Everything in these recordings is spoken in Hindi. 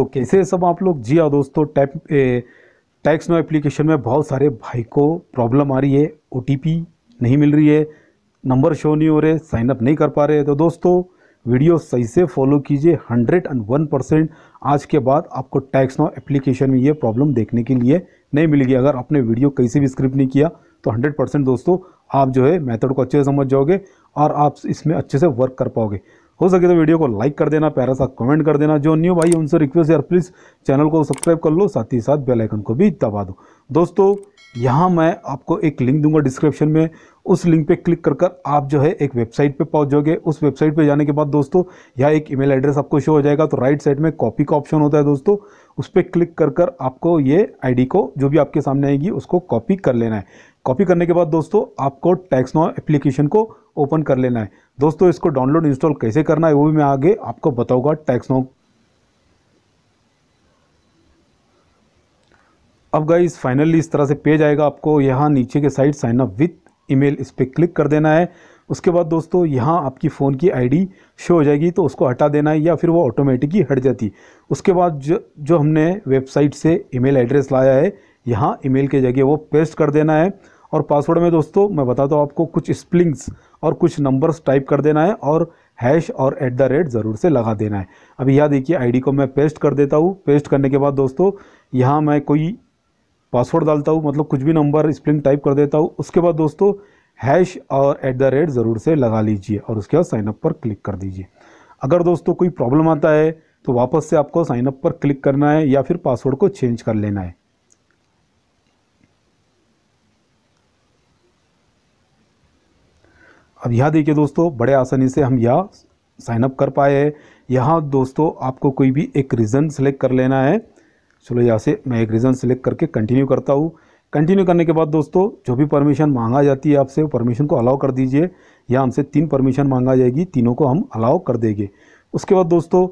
तो कैसे सब आप लोग जी हाँ दोस्तों टैप टैक्स नो एप्लीकेशन में बहुत सारे भाई को प्रॉब्लम आ रही है ओ नहीं मिल रही है नंबर शो नहीं हो रहे साइनअप नहीं कर पा रहे तो दोस्तों वीडियो सही से फॉलो कीजिए हंड्रेड एंड वन परसेंट आज के बाद आपको टैक्स नो एप्लीकेशन में ये प्रॉब्लम देखने के लिए नहीं मिलेगी अगर आपने वीडियो कहीं से भी स्क्रिप्ट नहीं किया तो हंड्रेड परसेंट दोस्तों आप जो है मैथड को अच्छे से समझ जाओगे और आप इसमें अच्छे से वर्क कर पाओगे हो सके तो वीडियो को लाइक कर देना प्यारा सा कमेंट कर देना जो न्यू भाई उनसे रिक्वेस्ट यार प्लीज़ चैनल को सब्सक्राइब कर लो साथ ही साथ बेलाइकन को भी दबा दो दोस्तों यहाँ मैं आपको एक लिंक दूंगा डिस्क्रिप्शन में उस लिंक पे क्लिक कर कर आप जो है एक वेबसाइट पे पहुंच जाओगे उस वेबसाइट पे जाने के बाद दोस्तों या एक ईमेल एड्रेस आपको शो हो जाएगा तो राइट साइड में कॉपी का ऑप्शन होता है दोस्तों उस पर क्लिक कर कर आपको ये आईडी को जो भी आपके सामने आएगी उसको कॉपी कर लेना है कॉपी करने के बाद दोस्तों आपको टैक्स नाउ एप्लीकेशन को ओपन कर लेना है दोस्तों इसको डाउनलोड इंस्टॉल कैसे करना है वो भी मैं आगे आपको बताऊंगा टैक्स नाउ अब गाइज फाइनली इस तरह से पेज आएगा आपको यहाँ नीचे के side sign up with email इस पर क्लिक कर देना है उसके बाद दोस्तों यहाँ आपकी फ़ोन की आईडी शो हो जाएगी तो उसको हटा देना है या फिर वो ही हट जाती उसके बाद जो जो हमने वेबसाइट से ईमेल एड्रेस लाया है यहाँ ईमेल के जगह वो पेस्ट कर देना है और पासवर्ड में दोस्तों मैं बताता हूँ आपको कुछ स्प्लिंग्स और कुछ नंबर्स टाइप कर देना है और हैश और एट द रेट ज़रूर से लगा देना है अभी यह देखिए आईडी को मैं पेस्ट कर देता हूँ पेस्ट करने के बाद दोस्तों यहाँ मैं कोई पासवर्ड डालता हूँ मतलब कुछ भी नंबर स्प्रिंग टाइप कर देता हूँ उसके बाद दोस्तों हैश और एट द रेट ज़रूर से लगा लीजिए और उसके बाद साइनअप पर क्लिक कर दीजिए अगर दोस्तों कोई प्रॉब्लम आता है तो वापस से आपको साइनअप पर क्लिक करना है या फिर पासवर्ड को चेंज कर लेना है अब यह देखिए दोस्तों बड़े आसानी से हम यह साइनअप कर पाए हैं यहाँ दोस्तों आपको कोई भी एक रीज़न सेलेक्ट कर लेना है चलो यहाँ से मैं एक रीज़न सेलेक्ट करके कंटिन्यू करता हूँ कंटिन्यू करने के बाद दोस्तों जो भी परमिशन मांगा जाती है आपसे परमिशन को अलाउ कर दीजिए या हमसे तीन परमिशन मांगा जाएगी तीनों को हम अलाउ कर देंगे उसके बाद दोस्तों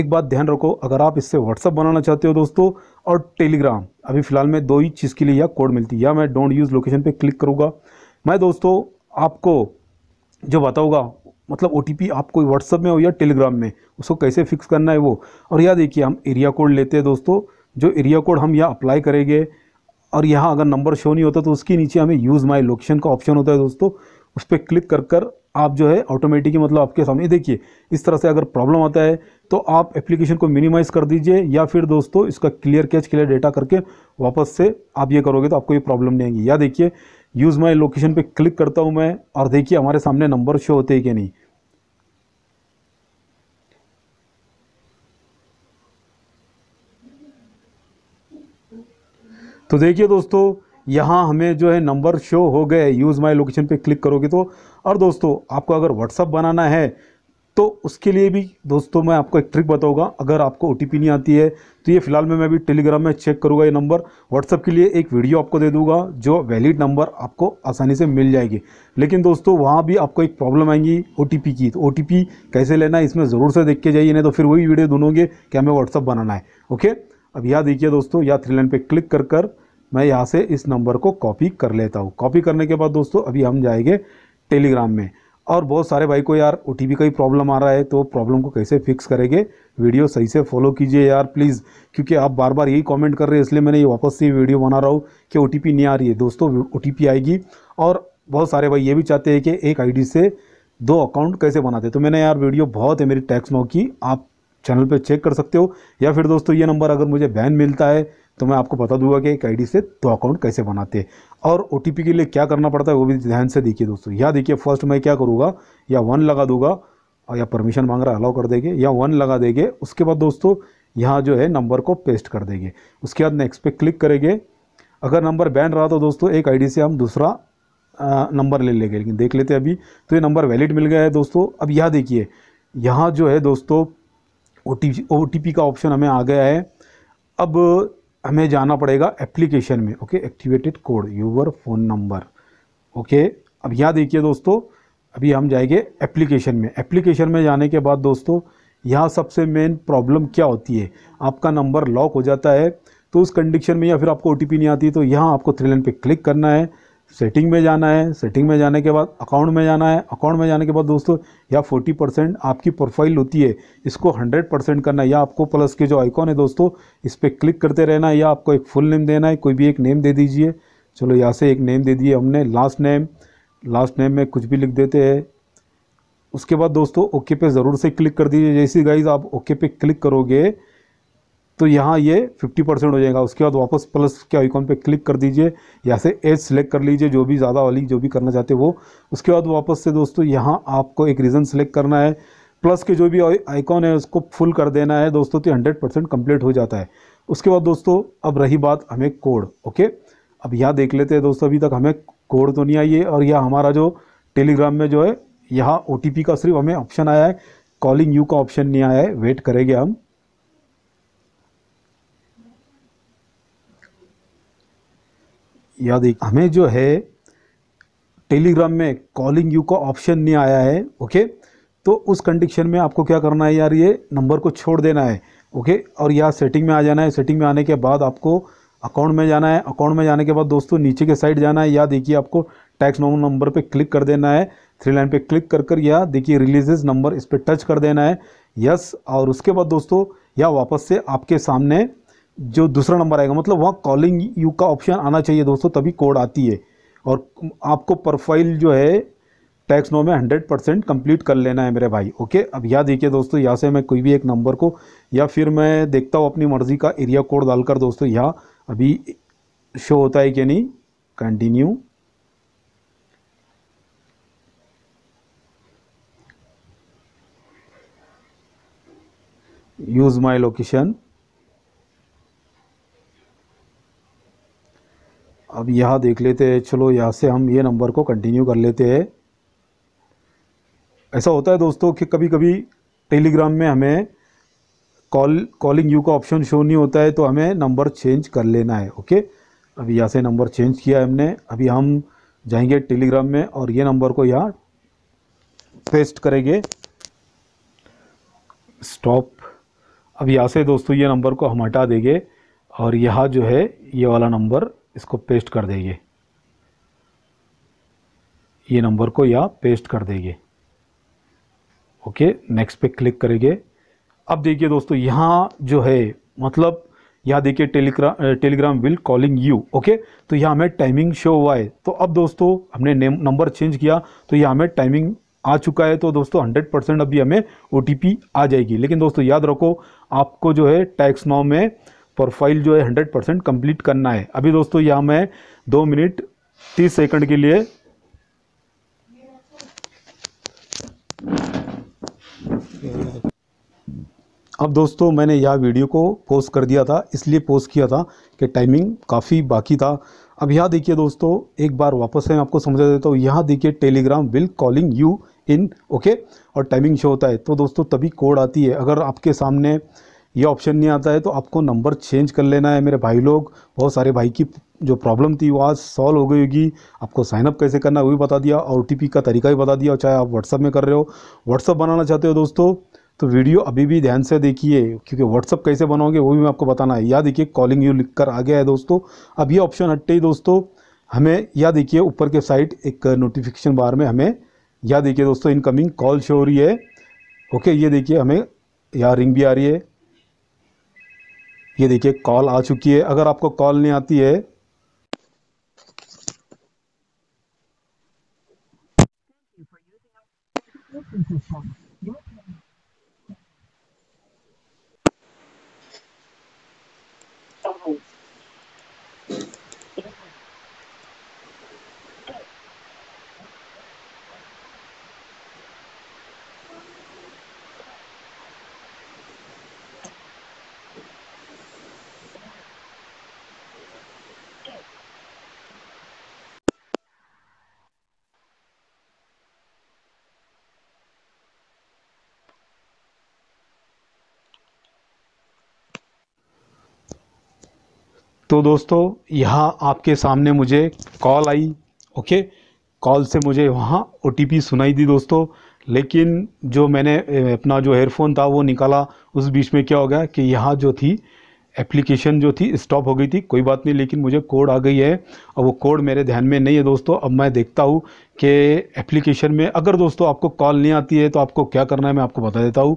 एक बात ध्यान रखो अगर आप इससे व्हाट्सअप बनाना चाहते हो दोस्तों और टेलीग्राम अभी फ़िलहाल में दो ही चीज़ के लिए या कोड मिलती है या मैं डोंट यूज़ लोकेशन पे क्लिक करूँगा मैं दोस्तों आपको जो बताऊँगा मतलब ओ आपको व्हाट्सअप में हो या टेलीग्राम में उसको कैसे फिक्स करना है वो और या देखिए हम एरिया कोड लेते हैं दोस्तों जो एरिया कोड हम यहाँ अप्लाई करेंगे और यहाँ अगर नंबर शो नहीं होता तो उसके नीचे हमें यूज़ माई लोकेशन का ऑप्शन होता है दोस्तों उस पर क्लिक कर कर आप जो है ऑटोमेटिक मतलब आपके सामने देखिए इस तरह से अगर प्रॉब्लम आता है तो आप एप्लीकेशन को मिनिमाइज़ कर दीजिए या फिर दोस्तों इसका क्लियर कैच क्लियर डेटा करके वापस से आप ये करोगे तो आपको ये प्रॉब्लम नहीं आएगी या देखिए यूज़ माई लोकेशन पे क्लिक करता हूँ मैं और देखिए हमारे सामने नंबर शो होते हैं कि नहीं तो देखिए दोस्तों यहाँ हमें जो है नंबर शो हो गए यूज़ माई लोकेशन पे क्लिक करोगे तो और दोस्तों आपको अगर व्हाट्सअप बनाना है तो उसके लिए भी दोस्तों मैं आपको एक ट्रिक बताऊंगा अगर आपको ओ नहीं आती है तो ये फ़िलहाल में मैं भी टेलीग्राम में चेक करूँगा ये नंबर व्हाट्सअप के लिए एक वीडियो आपको दे दूंगा जो वैलिड नंबर आपको आसानी से मिल जाएगी लेकिन दोस्तों वहाँ भी आपको एक प्रॉब्लम आएंगी ओ की तो ओ कैसे लेना है इसमें ज़रूर से देख के जाइए नहीं तो फिर वही वीडियो ढूंढोगे कि हमें व्हाट्सअप बनाना है ओके अब यह देखिए दोस्तों या थ्री लाइन पर क्लिक कर कर मैं यहाँ से इस नंबर को कॉपी कर लेता हूँ कॉपी करने के बाद दोस्तों अभी हम जाएंगे टेलीग्राम में और बहुत सारे भाई को यार ओ का ही प्रॉब्लम आ रहा है तो प्रॉब्लम को कैसे फिक्स करेंगे वीडियो सही से फॉलो कीजिए यार प्लीज़ क्योंकि आप बार बार यही कमेंट कर रहे हैं इसलिए मैंने ये वापस से वीडियो बना रहा हूँ कि ओ नहीं आ रही है दोस्तों ओ आएगी और बहुत सारे भाई ये भी चाहते हैं कि एक आई से दो अकाउंट कैसे बनाते तो मैंने यार वीडियो बहुत है मेरी टैक्स नो की आप चैनल पर चेक कर सकते हो या फिर दोस्तों ये नंबर अगर मुझे बैन मिलता है तो मैं आपको बता दूंगा कि एक आईडी से दो अकाउंट कैसे बनाते हैं और ओ के लिए क्या करना पड़ता है वो भी ध्यान से देखिए दोस्तों या देखिए फर्स्ट मैं क्या करूँगा या वन लगा दूंगा और या परमिशन मांग रहा है अलाउ कर देंगे या वन लगा देंगे उसके बाद दोस्तों यहाँ जो है नंबर को पेस्ट कर देंगे उसके बाद नेक्स्ट पे क्लिक करेंगे अगर नंबर बैन रहा तो दोस्तों एक आईडी से हम दूसरा नंबर ले लेंगे लेकिन देख लेते हैं अभी तो ये नंबर वैलिड मिल गया है दोस्तों अब यह देखिए यहाँ जो है दोस्तों ओ टी का ऑप्शन हमें आ गया है अब हमें जाना पड़ेगा एप्लीकेशन में okay activated code your phone number okay अब यहाँ देखिए दोस्तों अभी हम जाएंगे एप्लीकेशन में एप्लीकेशन में जाने के बाद दोस्तों यहाँ सबसे मेन प्रॉब्लम क्या होती है आपका नंबर लॉक हो जाता है तो उस कंडीशन में या फिर आपको ओ नहीं आती तो यहाँ आपको थ्री लाइन पर क्लिक करना है सेटिंग में जाना है सेटिंग में जाने के बाद अकाउंट में जाना है अकाउंट में जाने के बाद दोस्तों या 40 परसेंट आपकी प्रोफाइल होती है इसको 100 परसेंट करना है या आपको प्लस के जो आइकॉन है दोस्तों इस पर क्लिक करते रहना है या आपको एक फुल नेम देना है कोई भी एक नेम दे दीजिए चलो यहाँ से एक नेम दे दिए हमने लास्ट नेम लास्ट नेम में कुछ भी लिख देते हैं उसके बाद दोस्तों ओके पे ज़रूर से क्लिक कर दीजिए जैसी गाइज आप ओके पे क्लिक करोगे तो यहाँ ये 50 परसेंट हो जाएगा उसके बाद वापस प्लस के आइकॉन पे क्लिक कर दीजिए या से एज सेलेक्ट कर लीजिए जो भी ज़्यादा वाली जो भी करना चाहते हो वो उसके बाद वापस से दोस्तों यहाँ आपको एक रीज़न सेलेक्ट करना है प्लस के जो भी आइकॉन है उसको फुल कर देना है दोस्तों तो हंड्रेड परसेंट कम्प्लीट हो जाता है उसके बाद दोस्तों अब रही बात हमें कोड ओके अब यहाँ देख लेते हैं दोस्तों अभी तक हमें कोड तो नहीं आई है और यह हमारा जो टेलीग्राम में जो है यहाँ ओ का सिर्फ हमें ऑप्शन आया है कॉलिंग यू का ऑप्शन नहीं आया है वेट करेंगे हम याद हमें जो है टेलीग्राम में कॉलिंग यू का ऑप्शन नहीं आया है ओके तो उस कंडीशन में आपको क्या करना है यार ये नंबर को छोड़ देना है ओके और यहाँ सेटिंग में आ जाना है सेटिंग में आने के बाद आपको अकाउंट में जाना है अकाउंट में जाने के बाद दोस्तों नीचे के साइड जाना है या देखिए आपको टैक्स नंबर पे क्लिक कर देना है थ्री लाइन पे क्लिक कर कर या देखिए रिलीजेज नंबर इस पर टच कर देना है यस और उसके बाद दोस्तों या वापस से आपके सामने जो दूसरा नंबर आएगा मतलब वहाँ कॉलिंग यू का ऑप्शन आना चाहिए दोस्तों तभी कोड आती है और आपको प्रोफाइल जो है टैक्स नो में हंड्रेड परसेंट कम्प्लीट कर लेना है मेरे भाई ओके अब यहाँ देखिए दोस्तों यहाँ से मैं कोई भी एक नंबर को या फिर मैं देखता हूँ अपनी मर्ज़ी का एरिया कोड डालकर दोस्तों यहाँ अभी शो होता है कि नहीं कंटिन्यू यूज़ माई लोकेशन अब यहाँ देख लेते हैं चलो यहाँ से हम ये नंबर को कंटिन्यू कर लेते हैं ऐसा होता है दोस्तों कि कभी कभी टेलीग्राम में हमें कॉल कॉलिंग यू का ऑप्शन शो नहीं होता है तो हमें नंबर चेंज कर लेना है ओके अभी यहाँ से नंबर चेंज किया है हमने अभी हम जाएंगे टेलीग्राम में और ये नंबर को यहाँ पेस्ट करेंगे स्टॉप अब यहाँ से दोस्तों ये नंबर को हम हटा देंगे और यहाँ जो है ये वाला नंबर इसको पेस्ट कर देंगे ये नंबर को यहाँ पेस्ट कर देंगे ओके नेक्स्ट पे क्लिक करेंगे अब देखिए दोस्तों यहाँ जो है मतलब यहाँ देखिए Telegram Telegram will calling you okay तो यहाँ हमें टाइमिंग शो हुआ है तो अब दोस्तों हमने नेम नंबर चेंज किया तो यहाँ हमें टाइमिंग आ चुका है तो दोस्तों 100 परसेंट अभी हमें ओ आ जाएगी लेकिन दोस्तों याद रखो आपको जो है टैक्स नॉम में प्रोफाइल जो है हंड्रेड परसेंट कम्प्लीट करना है अभी दोस्तों यहाँ मैं दो मिनट तीस सेकंड के लिए अब दोस्तों मैंने यह वीडियो को पोस्ट कर दिया था इसलिए पोस्ट किया था कि टाइमिंग काफ़ी बाकी था अब यहाँ देखिए दोस्तों एक बार वापस से मैं आपको समझा देता हूँ यहाँ देखिए Telegram will calling you in okay और टाइमिंग शो होता है तो दोस्तों तभी कोड आती है अगर आपके सामने ये ऑप्शन नहीं आता है तो आपको नंबर चेंज कर लेना है मेरे भाई लोग बहुत सारे भाई की जो प्रॉब्लम थी वो आज सॉल्व हो गई होगी आपको साइनअप कैसे करना है वो भी बता दिया और ओ का तरीका भी बता दिया चाहे आप व्हाट्सअप में कर रहे हो व्हाट्सअप बनाना चाहते हो दोस्तों तो वीडियो अभी भी ध्यान से देखिए क्योंकि व्हाट्सअप कैसे बनाओगे वो भी मैं आपको बताना है या देखिए कॉलिंग यू लिख कर आ गया है दोस्तों अब ये ऑप्शन हटते ही दोस्तों हमें या देखिए ऊपर के साइड एक नोटिफिकेशन बार में हमें या देखिए दोस्तों इनकमिंग कॉल शो हो रही है ओके ये देखिए हमें यहाँ रिंग भी आ रही है ये देखिए कॉल आ चुकी है अगर आपको कॉल नहीं आती है Thank you. तो दोस्तों यहाँ आपके सामने मुझे कॉल आई ओके कॉल से मुझे वहाँ ओ सुनाई दी दोस्तों लेकिन जो मैंने अपना जो हेयरफोन था वो निकाला उस बीच में क्या हो गया कि यहाँ जो थी एप्लीकेशन जो थी स्टॉप हो गई थी कोई बात नहीं लेकिन मुझे कोड आ गई है और वो कोड मेरे ध्यान में नहीं है दोस्तों अब मैं देखता हूँ कि एप्लीकेशन में अगर दोस्तों आपको कॉल नहीं आती है तो आपको क्या करना है मैं आपको बता देता हूँ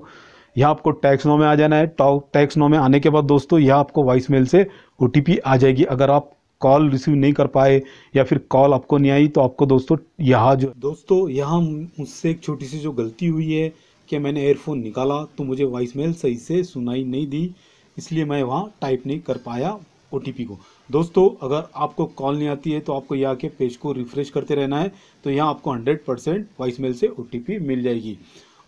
यह आपको टैक्स नो में आ जाना है टैक्स नो में आने के बाद दोस्तों यह आपको वॉइस मेल से ओ आ जाएगी अगर आप कॉल रिसीव नहीं कर पाए या फिर कॉल आपको नहीं आई तो आपको दोस्तों यहाँ जो दोस्तों यहाँ मुझसे एक छोटी सी जो गलती हुई है कि मैंने एयरफोन निकाला तो मुझे वॉइस मेल सही से सुनाई नहीं दी इसलिए मैं वहाँ टाइप नहीं कर पाया ओ को दोस्तों अगर आपको कॉल नहीं आती है तो आपको यहाँ के पेज को रिफ्रेश करते रहना है तो यहाँ आपको 100 परसेंट वॉइस मेल से ओ मिल जाएगी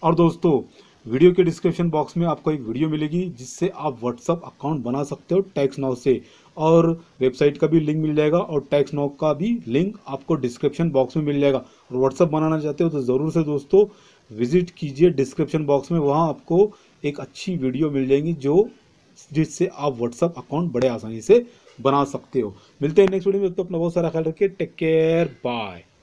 और दोस्तों वीडियो के डिस्क्रिप्शन बॉक्स में आपको एक वीडियो मिलेगी जिससे आप व्हाट्सअप अकाउंट बना सकते हो टैक्स नाउ से और वेबसाइट का भी लिंक मिल जाएगा और टैक्स नाउ का भी लिंक आपको डिस्क्रिप्शन बॉक्स में मिल जाएगा और व्हाट्सअप बनाना चाहते हो तो ज़रूर से दोस्तों विजिट कीजिए डिस्क्रिप्शन बॉक्स में वहाँ आपको एक अच्छी वीडियो मिल जाएगी जो जिससे आप व्हाट्सअप अकाउंट बड़े आसानी से बना सकते हो मिलते हैं नेक्स्ट वीडियो में तो अपना बहुत सारा ख्याल रखिए टेक केयर बाय